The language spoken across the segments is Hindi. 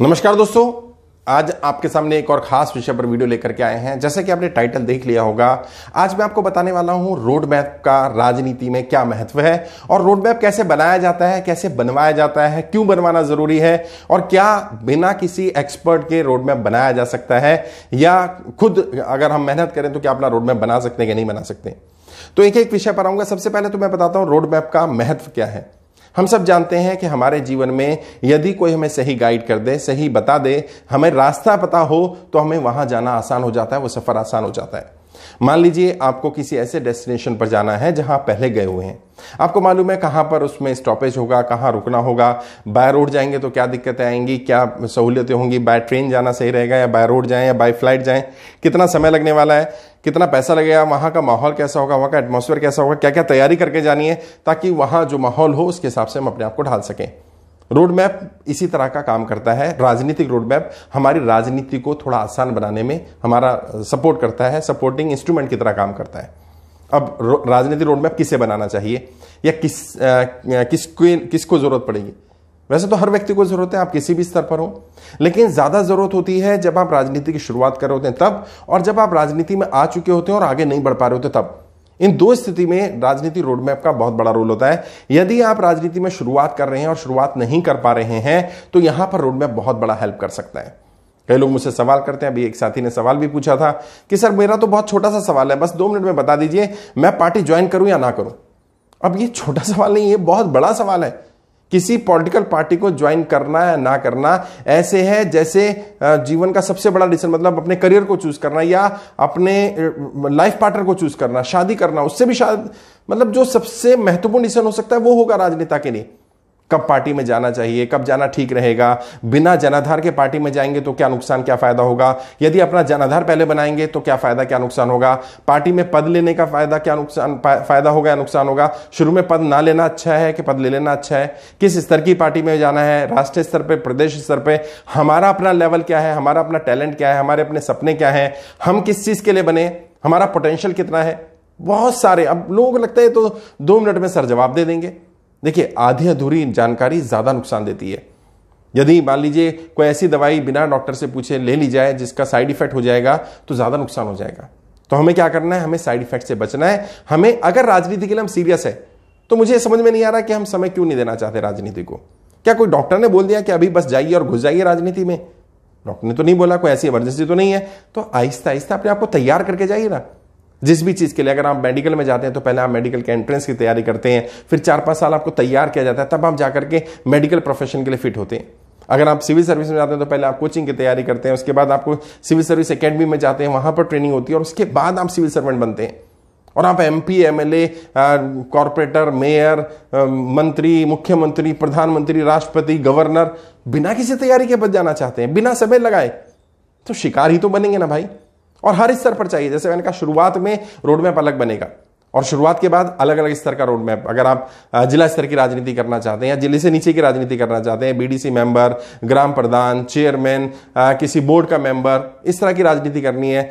नमस्कार दोस्तों आज आपके सामने एक और खास विषय पर वीडियो लेकर के आए हैं जैसे कि आपने टाइटल देख लिया होगा आज मैं आपको बताने वाला हूं रोड मैप का राजनीति में क्या महत्व है और रोड मैप कैसे बनाया जाता है कैसे बनवाया जाता है क्यों बनवाना जरूरी है और क्या बिना किसी एक्सपर्ट के रोड मैप बनाया जा सकता है या खुद अगर हम मेहनत करें तो क्या अपना रोड मैप बना सकते हैं या नहीं बना सकते तो एक एक विषय पर आऊंगा सबसे पहले तो मैं बताता हूं रोड मैप का महत्व क्या है हम सब जानते हैं कि हमारे जीवन में यदि कोई हमें सही गाइड कर दे सही बता दे हमें रास्ता पता हो तो हमें वहाँ जाना आसान हो जाता है वो सफ़र आसान हो जाता है मान लीजिए आपको किसी ऐसे डेस्टिनेशन पर जाना है जहां पहले गए हुए हैं आपको मालूम है कहां पर उसमें स्टॉपेज होगा कहां रुकना होगा बाय रोड जाएंगे तो क्या दिक्कतें आएंगी क्या सहूलियतें होंगी बाय ट्रेन जाना सही रहेगा या बाय रोड जाएं या बाय फ्लाइट जाएं कितना समय लगने वाला है कितना पैसा लगेगा वहां का माहौल कैसा होगा वहां का एटमोसफेयर कैसा होगा क्या क्या तैयारी करके जानी है ताकि वहां जो माहौल हो उसके हिसाब से हम अपने आप को ढाल सकें रोड मैप इसी तरह का काम करता है राजनीतिक रोड मैप हमारी राजनीति को थोड़ा आसान बनाने में हमारा सपोर्ट करता है सपोर्टिंग इंस्ट्रूमेंट की तरह काम करता है अब राजनीति रोड मैप किसे बनाना चाहिए या किस आ, किसको किसको ज़रूरत पड़ेगी वैसे तो हर व्यक्ति को ज़रूरत है आप किसी भी स्तर पर हो लेकिन ज़्यादा ज़रूरत होती है जब आप राजनीति की शुरुआत कर रहे होते हैं तब और जब आप राजनीति में आ चुके होते हैं और आगे नहीं बढ़ पा रहे होते तब इन दो स्थिति में राजनीति रोडमैप का बहुत बड़ा रोल होता है यदि आप राजनीति में शुरुआत कर रहे हैं और शुरुआत नहीं कर पा रहे हैं तो यहां पर रोडमैप बहुत बड़ा हेल्प कर सकता है कई लोग मुझसे सवाल करते हैं अभी एक साथी ने सवाल भी पूछा था कि सर मेरा तो बहुत छोटा सा सवाल है बस दो मिनट में बता दीजिए मैं पार्टी ज्वाइन करूं या ना करूं अब ये छोटा सवाल नहीं है बहुत बड़ा सवाल है किसी पॉलिटिकल पार्टी को ज्वाइन करना या ना करना ऐसे है जैसे जीवन का सबसे बड़ा डिसीजन मतलब अपने करियर को चूज करना या अपने लाइफ पार्टनर को चूज करना शादी करना उससे भी शायद मतलब जो सबसे महत्वपूर्ण डिसीजन हो सकता है वो होगा राजनेता के लिए कब पार्टी में जाना चाहिए कब जाना ठीक रहेगा बिना जनाधार के पार्टी में जाएंगे तो क्या नुकसान क्या फायदा होगा यदि अपना जनाधार पहले बनाएंगे तो क्या फायदा क्या नुकसान होगा पार्टी में पद लेने का फायदा क्या नुकसान फायदा होगा या नुकसान होगा शुरू में पद ना लेना अच्छा है कि पद ले लेना अच्छा है किस स्तर की पार्टी में जाना है राष्ट्रीय स्तर पर प्रदेश स्तर पर हमारा अपना लेवल क्या है हमारा अपना टैलेंट क्या है हमारे अपने सपने क्या है हम किस चीज के लिए बने हमारा पोटेंशियल कितना है बहुत सारे अब लोगों को लगता है तो दो मिनट में सर जवाब दे देंगे देखिए आधी अधूरी जानकारी ज़्यादा नुकसान देती है यदि मान लीजिए कोई ऐसी दवाई बिना डॉक्टर से पूछे ले ली जाए जिसका साइड इफेक्ट हो जाएगा तो ज़्यादा नुकसान हो जाएगा तो हमें क्या करना है हमें साइड इफेक्ट से बचना है हमें अगर राजनीति के लिए हम सीरियस है तो मुझे समझ में नहीं आ रहा कि हम समय क्यों नहीं देना चाहते राजनीति को क्या कोई डॉक्टर ने बोल दिया कि अभी बस जाइए और घुस जाइए राजनीति में डॉक्टर ने तो नहीं बोला कोई ऐसी इमरजेंसी तो नहीं है तो आहिस्ता आहिस्ता अपने आपको तैयार करके जाइए ना जिस भी चीज़ के लिए अगर आप मेडिकल में जाते हैं तो पहले आप मेडिकल के एंट्रेंस की तैयारी करते हैं फिर चार पांच साल आपको तैयार किया जाता है तब आप जाकर के मेडिकल प्रोफेशन के लिए फिट होते हैं अगर आप सिविल सर्विस में जाते हैं तो पहले आप कोचिंग की तैयारी करते हैं उसके बाद आपको सिविल सर्विस अकेडमी में जाते हैं वहां पर ट्रेनिंग होती है और उसके बाद आप सिविल सर्वेंट बनते हैं और आप M P M L A corporator mayor मंत्री मुख्यमंत्री प्रधानमंत्री राष्ट्रपति गवर्नर बिना किसी तैयारी के बच जाना चाहते हैं बिना समय लगाए तो शिकार ही तो बनेंगे ना भाई और हर स्तर पर चाहिए जैसे मैंने कहा शुरुआत में रोड मैप अलग बनेगा और शुरुआत के बाद अलग अलग स्तर का रोड मैप अगर आप जिला स्तर की राजनीति करना चाहते हैं या जिले से नीचे की राजनीति करना चाहते हैं बीडीसी मेंबर ग्राम प्रधान चेयरमैन किसी बोर्ड का मेंबर इस तरह की राजनीति करनी है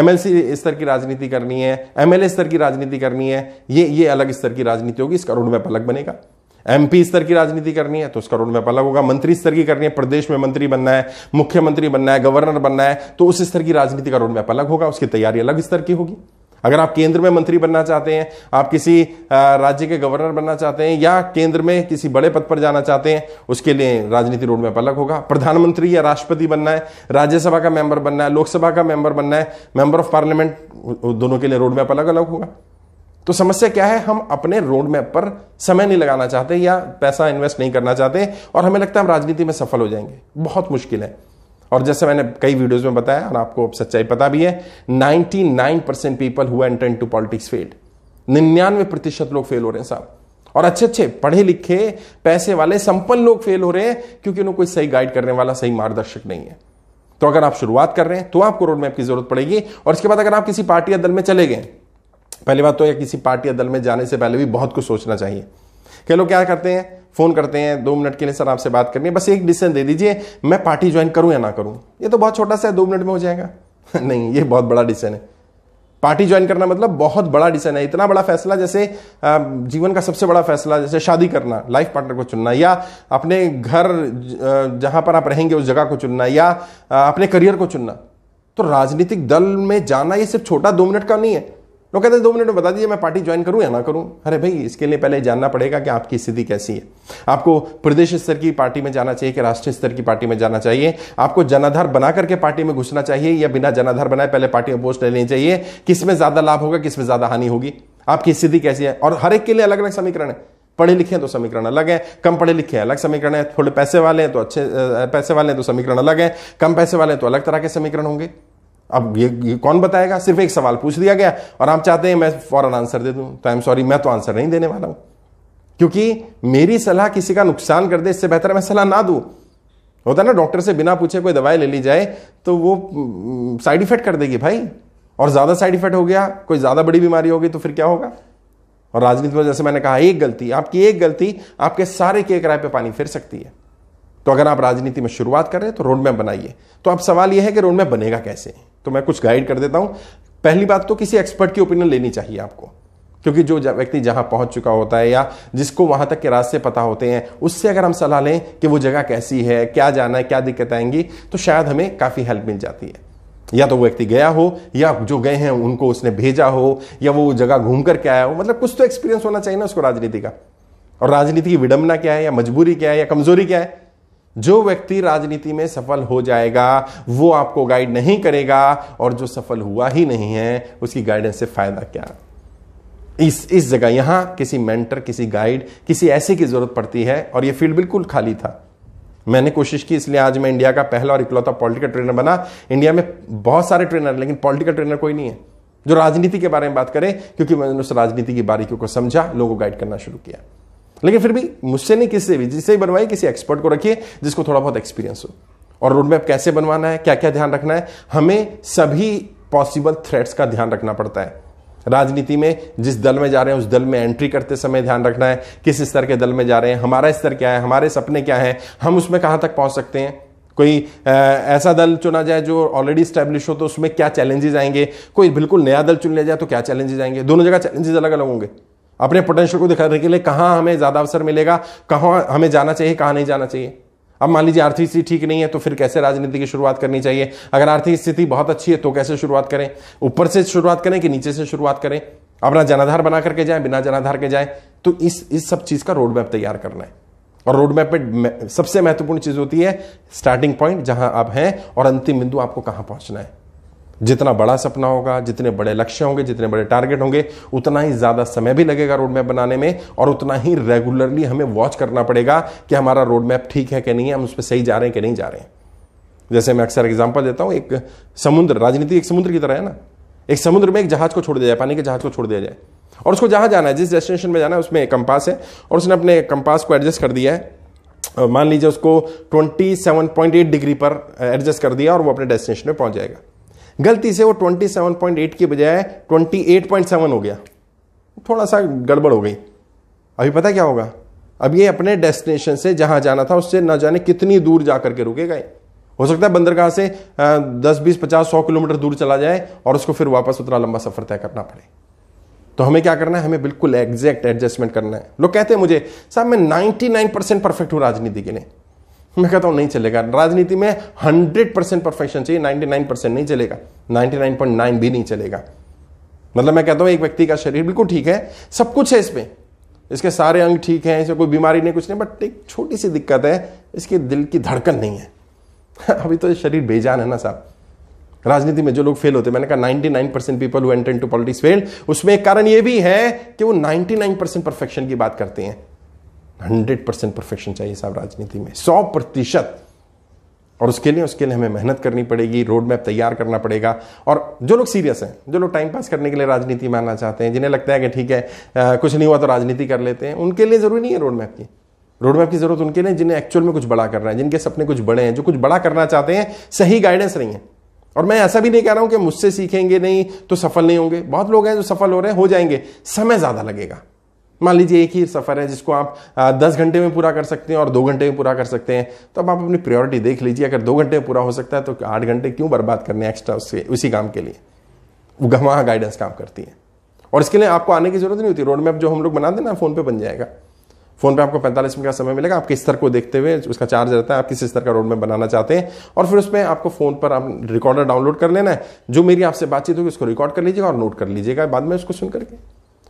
एमएलसी स्तर की राजनीति करनी है एमएलए स्तर की राजनीति करनी है ये ये अलग स्तर की राजनीति होगी इसका रोड मैप अलग बनेगा एमपी स्तर की राजनीति करनी है तो उसका रोडमैप अलग होगा मंत्री स्तर की करनी है प्रदेश में मंत्री बनना है मुख्यमंत्री बनना है गवर्नर बनना है तो उस स्तर की राजनीति का रोडमैप अलग होगा उसकी तैयारी अलग स्तर की होगी अगर आप केंद्र में मंत्री बनना चाहते हैं आप किसी राज्य के गवर्नर बनना चाहते हैं या केंद्र में किसी बड़े पद पर जाना चाहते हैं उसके लिए राजनीति रोड मैप अलग होगा प्रधानमंत्री या राष्ट्रपति बनना है राज्यसभा का मेंबर बनना है लोकसभा का मेंबर बनना है मेंबर ऑफ पार्लियामेंट दोनों के लिए रोड मैप अलग अलग होगा तो समस्या क्या है हम अपने रोड मैप पर समय नहीं लगाना चाहते या पैसा इन्वेस्ट नहीं करना चाहते और हमें लगता है हम राजनीति में सफल हो जाएंगे बहुत मुश्किल है और जैसे मैंने कई वीडियोस में बताया और आपको सच्चाई पता भी है 99 percent people who enter to politics failed निन्यानवे प्रतिशत लोग फेल हो रहे हैं साहब और अच्छे अच्छे पढ़े लिखे पैसे वाले संपन्न लोग फेल हो रहे हैं क्योंकि उन्हें कोई सही गाइड करने वाला सही मार्गदर्शक नहीं है तो अगर आप शुरुआत कर रहे हैं तो आपको रोड मैप की जरूरत पड़ेगी और इसके बाद अगर आप किसी पार्टी या दल में चले गए पहली बात तो या किसी पार्टी या दल में जाने से पहले भी बहुत कुछ सोचना चाहिए कई लोग क्या करते हैं फ़ोन करते हैं दो मिनट के लिए सर आपसे बात करनी है बस एक डिसीजन दे दीजिए मैं पार्टी ज्वाइन करूँ या ना करूँ ये तो बहुत छोटा सा है दो मिनट में हो जाएगा नहीं ये बहुत बड़ा डिसीजन है पार्टी ज्वाइन करना मतलब बहुत बड़ा डिसीजन है इतना बड़ा फैसला जैसे जीवन का सबसे बड़ा फैसला जैसे शादी करना लाइफ पार्टनर को चुनना या अपने घर जहां पर आप रहेंगे उस जगह को चुनना या अपने करियर को चुनना तो राजनीतिक दल में जाना ये सिर्फ छोटा दो मिनट का नहीं है लोग कहते हैं दो मिनट में बता दीजिए मैं पार्टी ज्वाइन करूं या ना करूं अरे भाई इसके लिए पहले जानना पड़ेगा कि आपकी स्थिति कैसी है आपको प्रदेश स्तर की पार्टी में जाना चाहिए कि राष्ट्रीय स्तर की पार्टी में जाना चाहिए आपको जनाधार बना करके पार्टी में घुसना चाहिए या बिना जनाधार बनाए पहले पार्टी में पोस्ट लेनी चाहिए किसमें ज्यादा लाभ होगा किसमें ज्यादा हानि होगी आपकी स्थिति कैसी है और हर एक के लिए अलग अलग समीकरण है पढ़े लिखे हैं तो समीकरण अलग है कम पढ़े लिखे हैं अलग समीकरण है थोड़े पैसे वाले हैं तो अच्छे पैसे वाले हैं तो समीकरण अलग है कम पैसे वाले हैं तो अलग तरह के समीकरण होंगे अब ये, ये कौन बताएगा सिर्फ एक सवाल पूछ दिया गया और आप चाहते हैं मैं फौरन आंसर दे दूं तो आई एम सॉरी मैं तो आंसर नहीं देने वाला हूं क्योंकि मेरी सलाह किसी का नुकसान कर दे इससे बेहतर मैं सलाह ना दू होता ना डॉक्टर से बिना पूछे कोई दवाई ले ली जाए तो वो साइड इफेक्ट कर देगी भाई और ज़्यादा साइड इफेक्ट हो गया कोई ज़्यादा बड़ी बीमारी होगी तो फिर क्या होगा और राजनीति में जैसे मैंने कहा एक गलती आपकी एक गलती आपके सारे के किराए पे पानी फिर सकती है तो अगर आप राजनीति में शुरुआत कर रहे हैं तो रोड मैप बनाइए तो अब सवाल यह है कि रोड मैप बनेगा कैसे तो मैं कुछ गाइड कर देता हूं पहली बात तो किसी एक्सपर्ट की ओपिनियन लेनी चाहिए आपको क्योंकि जो व्यक्ति जहां पहुंच चुका होता है या जिसको वहां तक के रास्ते पता होते हैं उससे अगर हम सलाह लें कि वो जगह कैसी है क्या जाना है क्या दिक्कत आएंगी तो शायद हमें काफ़ी हेल्प मिल जाती है या तो वो व्यक्ति गया हो या जो गए हैं उनको उसने भेजा हो या वो जगह घूम करके आया हो मतलब कुछ तो एक्सपीरियंस होना चाहिए ना उसको राजनीति का और राजनीति की विडंबना क्या है या मजबूरी क्या है या कमजोरी क्या है जो व्यक्ति राजनीति में सफल हो जाएगा वो आपको गाइड नहीं करेगा और जो सफल हुआ ही नहीं है उसकी गाइडेंस से फायदा क्या इस इस जगह यहां किसी मेंटर किसी गाइड किसी ऐसे की जरूरत पड़ती है और ये फील्ड बिल्कुल खाली था मैंने कोशिश की इसलिए आज मैं इंडिया का पहला और इकलौता पॉलिटिकल ट्रेनर बना इंडिया में बहुत सारे ट्रेनर लेकिन पॉलिटिकल ट्रेनर कोई नहीं है जो राजनीति के बारे में बात करें क्योंकि मैंने उस राजनीति की बारीकियों को समझा लोगों को गाइड करना शुरू किया लेकिन फिर भी मुझसे नहीं किसी से भी जिससे भी बनवाइए किसी एक्सपर्ट को रखिए जिसको थोड़ा बहुत एक्सपीरियंस हो और रोड मैप कैसे बनवाना है क्या क्या ध्यान रखना है हमें सभी पॉसिबल थ्रेट्स का ध्यान रखना पड़ता है राजनीति में जिस दल में जा रहे हैं उस दल में एंट्री करते समय ध्यान रखना है किस स्तर के दल में जा रहे हैं हमारा स्तर क्या है हमारे सपने क्या हैं हम उसमें कहाँ तक पहुँच सकते हैं कोई ऐसा दल चुना जाए जो ऑलरेडी स्टैब्लिश हो तो उसमें क्या चैलेंजेस आएंगे कोई बिल्कुल नया दल चुन लिया जाए तो क्या चैलेंजेस आएंगे दोनों जगह चैलेंजेस अलग अलग होंगे अपने पोटेंशियल को दिखाने के लिए कहाँ हमें ज़्यादा अवसर मिलेगा कहाँ हमें जाना चाहिए कहाँ नहीं जाना चाहिए अब मान लीजिए आर्थिक स्थिति ठीक नहीं है तो फिर कैसे राजनीति की शुरुआत करनी चाहिए अगर आर्थिक स्थिति बहुत अच्छी है तो कैसे शुरुआत करें ऊपर से शुरुआत करें कि नीचे से शुरुआत करें अपना जनाधार बना करके जाए बिना जनाधार के जाए तो इस इस सब चीज़ का रोड मैप तैयार करना है और रोड मैप में सबसे महत्वपूर्ण चीज़ होती है स्टार्टिंग पॉइंट जहां आप हैं और अंतिम बिंदु आपको कहां पहुंचना है जितना बड़ा सपना होगा जितने बड़े लक्ष्य होंगे जितने बड़े टारगेट होंगे उतना ही ज़्यादा समय भी लगेगा रोड मैप बनाने में और उतना ही रेगुलरली हमें वॉच करना पड़ेगा कि हमारा रोड मैप ठीक है कि नहीं है हम उस पर सही जा रहे हैं कि नहीं जा रहे हैं जैसे मैं अक्सर एग्जाम्पल देता हूँ एक समुद्र राजनीति एक समुद्र की तरह है ना एक समुद्र में एक जहाज को छोड़ दिया जाए पानी के जहाज को छोड़ दिया जाए और उसको जहां जाना है जिस डेस्टिनेशन में जाना है उसमें कंपास है और उसने अपने कंपास को एडजस्ट कर दिया है मान लीजिए उसको 27.8 डिग्री पर एडजस्ट कर दिया और वो अपने डेस्टिनेशन में पहुंच जाएगा गलती से वो 27.8 की बजाय 28.7 हो गया थोड़ा सा गड़बड़ हो गई अभी पता क्या होगा अब ये अपने डेस्टिनेशन से जहाँ जाना था उससे ना जाने कितनी दूर जा करके रुकेगा हो सकता है बंदरगाह से दस बीस पचास सौ किलोमीटर दूर चला जाए और उसको फिर वापस उतना लंबा सफ़र तय करना पड़े तो हमें क्या करना है हमें बिल्कुल एग्जैक्ट एडजस्टमेंट करना है लोग कहते हैं मुझे साहब मैं 99 परसेंट परफेक्ट हूँ राजनीति के लिए मैं कहता हूं नहीं चलेगा राजनीति में हंड्रेड परसेंट परफेक्शन चाहिए नाइन परसेंट नहीं चलेगा नाइन्टी नाइन पॉइंट नाइन भी नहीं चलेगा मतलब मैं कहता हूं एक व्यक्ति का शरीर बिल्कुल ठीक है सब कुछ है इसमें इसके सारे अंग ठीक हैं इसमें कोई बीमारी नहीं कुछ नहीं बट एक छोटी सी दिक्कत है इसके दिल की धड़कन नहीं है अभी तो शरीर बेजान है ना साहब राजनीति में जो लोग फेल होते हैं मैंने कहा 99 percent people who enter into politics fail उसमें एक कारण यह भी है कि वो 99 परसेंट परफेक्शन की बात करते हैं हंड्रेड परसेंट परफेक्शन चाहिए साहब राजनीति में सौ प्रतिशत और उसके लिए उसके लिए हमें मेहनत करनी पड़ेगी रोड मैप तैयार करना पड़ेगा और जो लोग सीरियस हैं जो लोग टाइम पास करने के लिए राजनीति में आना चाहते हैं जिन्हें लगता है कि ठीक है आ, कुछ नहीं हुआ तो राजनीति कर लेते हैं उनके लिए ज़रूरी नहीं है रोड मैप की रोड मैप की ज़रूरत उनके लिए जिन्हें एक्चुअल में कुछ बड़ा करना है जिनके सपने कुछ बड़े हैं जो कुछ बड़ा करना चाहते हैं सही गाइडेंस नहीं है और मैं ऐसा भी नहीं कह रहा हूं कि मुझसे सीखेंगे नहीं तो सफल नहीं होंगे बहुत लोग हैं जो सफल हो रहे हैं हो जाएंगे समय ज़्यादा लगेगा मान लीजिए एक ही सफ़र है जिसको आप दस घंटे में पूरा कर सकते हैं और दो घंटे में पूरा कर सकते हैं तो अब आप अपनी प्रायोरिटी देख लीजिए अगर दो घंटे में पूरा हो सकता है तो आठ घंटे क्यों बर्बाद करने एक्स्ट्रा उसके उसी काम के लिए वो वहाँ गाइडेंस काम करती है और इसके लिए आपको आने की ज़रूरत नहीं होती रोड मैप जो हम लोग बना देना फ़ोन पे बन जाएगा फ़ोन पे आपको 45 मिनट का समय मिलेगा आपके स्तर को देखते हुए उसका चार्ज रहता है आप किस स्तर का रोड मैप बनाना चाहते हैं और फिर उसमें आपको फ़ोन पर आप रिकॉर्डर डाउनलोड कर लेना है जो मेरी आपसे बातचीत होगी उसको रिकॉर्ड कर लीजिएगा और नोट कर लीजिएगा बाद में उसको सुन करके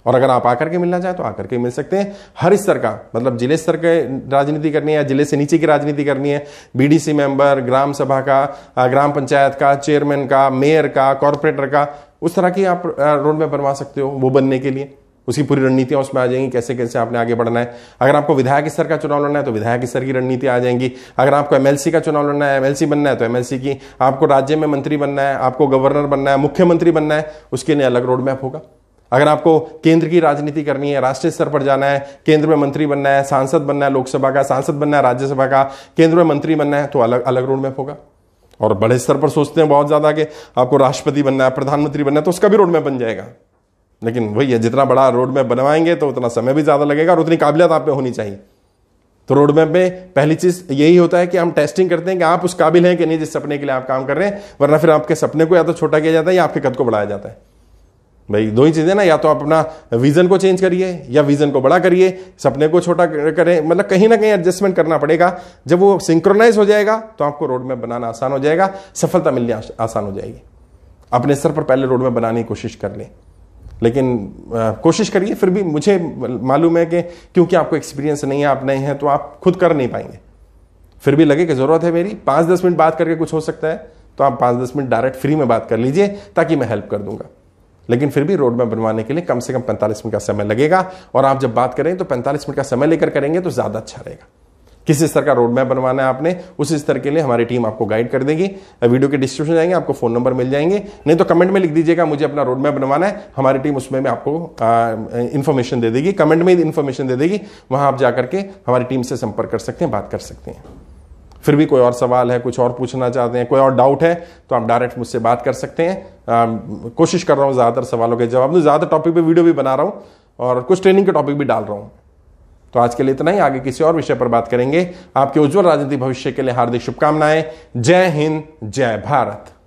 और अगर आप आकर के मिलना चाहें तो आकर के मिल सकते हैं हर स्तर का मतलब जिले स्तर के राजनीति करनी है या जिले से नीचे की राजनीति करनी है बीडीसी मेंबर ग्राम सभा का ग्राम पंचायत का चेयरमैन का मेयर का कॉरपोरेटर का उस तरह की आप रोड में बनवा सकते हो वो बनने के लिए उसकी पूरी रणनीतियां उसमें आ जाएंगी कैसे कैसे आपने आगे बढ़ना है अगर आपको विधायक स्तर का चुनाव लड़ना है तो विधायक स्तर की रणनीति आ जाएंगी अगर आपको एमएलसी का चुनाव लड़ना है एमएलसी बनना है तो एमएलसी की आपको राज्य में मंत्री बनना है आपको गवर्नर बनना है मुख्यमंत्री बनना है उसके लिए अलग रोड मैप होगा अगर आपको केंद्र की राजनीति करनी है राष्ट्रीय स्तर पर जाना है केंद्र में मंत्री बनना है सांसद बनना है लोकसभा का सांसद बनना है राज्यसभा का केंद्र में मंत्री बनना है तो अलग अलग रोड मैप होगा और बड़े स्तर पर सोचते हैं बहुत ज़्यादा कि आपको राष्ट्रपति बनना है प्रधानमंत्री बनना है तो उसका भी रोड मैप बन जाएगा लेकिन वही है जितना बड़ा रोड मैप बनवाएंगे तो उतना समय भी ज़्यादा लगेगा और उतनी काबिलियत आप में होनी चाहिए तो रोड मैप में पहली चीज़ यही होता है कि हम टेस्टिंग करते हैं कि आप उस काबिल हैं कि नहीं जिस सपने के लिए आप काम कर रहे हैं वरना फिर आपके सपने को या तो छोटा किया जाता है या आपके कद को बढ़ाया जाता है भाई दो ही चीज़ें ना या तो आप अपना विज़न को चेंज करिए या विज़न को बड़ा करिए सपने को छोटा करें मतलब कहीं ना कहीं एडजस्टमेंट करना पड़ेगा जब वो सिंक्रोनाइज हो जाएगा तो आपको रोड मैप बनाना आसान हो जाएगा सफलता मिलनी आसान हो जाएगी अपने स्तर पर पहले रोड मैप बनाने की कोशिश कर लें लेकिन कोशिश करिए फिर भी मुझे मालूम है कि क्योंकि आपको एक्सपीरियंस नहीं है आप नए हैं तो आप खुद कर नहीं पाएंगे फिर भी लगे कि ज़रूरत है मेरी पाँच दस मिनट बात करके कुछ हो सकता है तो आप पाँच दस मिनट डायरेक्ट फ्री में बात कर लीजिए ताकि मैं हेल्प कर दूंगा लेकिन फिर भी रोड मैप बनवाने के लिए कम से कम पैंतालीस मिनट का समय लगेगा और आप जब बात करें तो पैंतालीस मिनट का समय लेकर करेंगे तो ज़्यादा अच्छा रहेगा किस स्तर का रोड मैप बनवाना है आपने उस स्तर के लिए हमारी टीम आपको गाइड कर देगी वीडियो के डिस्क्रिप्शन जाएंगे आपको फोन नंबर मिल जाएंगे नहीं तो कमेंट में लिख दीजिएगा मुझे अपना रोड मैप बनवाना है हमारी टीम उसमें मैं आपको इन्फॉर्मेशन दे देगी कमेंट में इन्फॉर्मेशन दे देगी वहां आप जाकर के हमारी टीम से संपर्क कर सकते हैं बात कर सकते हैं फिर भी कोई और सवाल है कुछ और पूछना चाहते हैं कोई और डाउट है तो आप डायरेक्ट मुझसे बात कर सकते हैं आ, कोशिश कर रहा हूँ ज़्यादातर सवालों के जवाब दूँ ज़्यादा टॉपिक पर वीडियो भी बना रहा हूँ और कुछ ट्रेनिंग के टॉपिक भी डाल रहा हूँ तो आज के लिए इतना ही आगे किसी और विषय पर बात करेंगे आपके उज्जवल राजनीतिक भविष्य के लिए हार्दिक शुभकामनाएं जय हिंद जय भारत